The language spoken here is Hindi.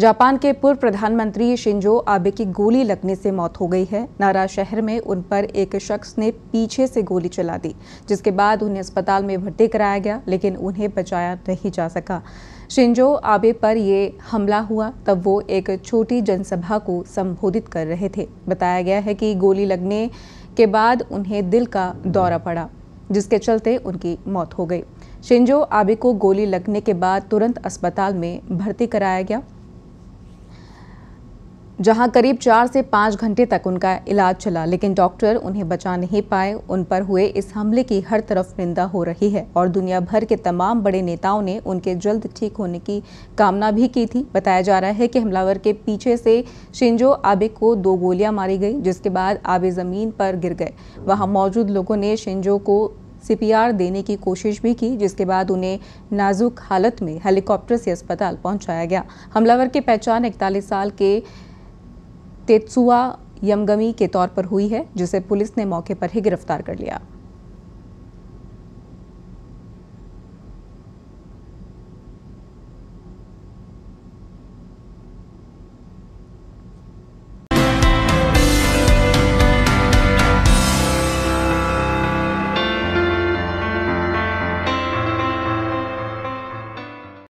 जापान के पूर्व प्रधानमंत्री शिंजो आबे की गोली लगने से मौत हो गई है नारा शहर में उन पर एक शख्स ने पीछे से गोली चला दी जिसके बाद उन्हें अस्पताल में भर्ती कराया गया लेकिन उन्हें बचाया नहीं जा सका शिंजो आबे पर ये हमला हुआ तब वो एक छोटी जनसभा को संबोधित कर रहे थे बताया गया है कि गोली लगने के बाद उन्हें दिल का दौरा पड़ा जिसके चलते उनकी मौत हो गई शिंजो आबे को गोली लगने के बाद तुरंत अस्पताल में भर्ती कराया गया जहां करीब चार से पाँच घंटे तक उनका इलाज चला लेकिन डॉक्टर उन्हें बचा नहीं पाए उन पर हुए इस हमले की हर तरफ निंदा हो रही है और दुनिया भर के तमाम बड़े नेताओं ने उनके जल्द ठीक होने की कामना भी की थी बताया जा रहा है कि हमलावर के पीछे से शिंजो आबे को दो गोलियां मारी गई जिसके बाद आबे ज़मीन पर गिर गए वहाँ मौजूद लोगों ने शिंजो को सी देने की कोशिश भी की जिसके बाद उन्हें नाजुक हालत में हेलीकॉप्टर से अस्पताल पहुंचाया गया हमलावर की पहचान इकतालीस साल के तेत्सुआ यमगमी के तौर पर हुई है जिसे पुलिस ने मौके पर ही गिरफ्तार कर लिया